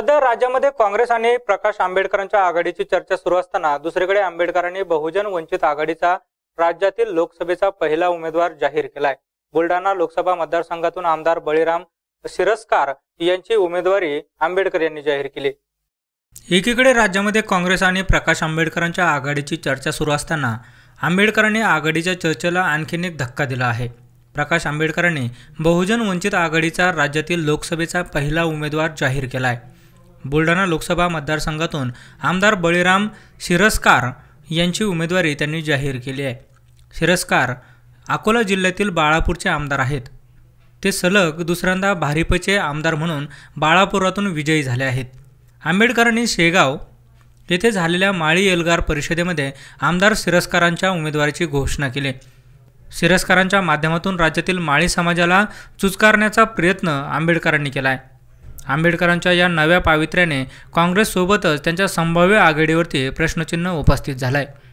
सध्या राज्यामध्ये काँग्रेस आणि प्रकाश आंबेडकरांच्या आघाडीची चर्चा सुरू असताना दुसरीकडे आंबेडकरांनी बहुजन वंचित आघाडीचा राज्यातील लोकसभेचा पहिला उमेदवार जाहीर केलाय बुलढाणा लोकसभा मतदारसंघातून आमदार बळीराम शिरस्कार यांची उमेदवारी आंबेडकर यांनी जाहीर केली एकीकडे राज्यामध्ये काँग्रेस आणि प्रकाश आंबेडकरांच्या आघाडीची चर्चा सुरू असताना आंबेडकरांनी आघाडीच्या चर्चेला आणखीन एक धक्का दिला आहे प्रकाश आंबेडकरांनी बहुजन वंचित आघाडीचा राज्यातील लोकसभेचा पहिला उमेदवार जाहीर केला आहे बुलढाणा लोकसभा मतदारसंघातून आमदार बळीराम शिरस्कार यांची उमेदवारी त्यांनी जाहीर केली आहे शिरस्कार अकोला जिल्ह्यातील बाळापूरचे आमदार आहेत ते सलग दुसऱ्यांदा भारिपचे आमदार म्हणून बाळापुरातून विजयी झाले आहेत आंबेडकरांनी शेगाव येथे झालेल्या माळी एल्गार परिषदेमध्ये आमदार शिरस्कारांच्या उमेदवारीची घोषणा केली शिरस्कारांच्या माध्यमातून राज्यातील माळी समाजाला चुचकारण्याचा प्रयत्न आंबेडकरांनी केला आहे आंबेडकरांच्या या नव्या पावित्र्याने काँग्रेससोबतच त्यांच्या संभाव्य आघाडीवरती प्रश्नचिन्ह उपस्थित झालं आहे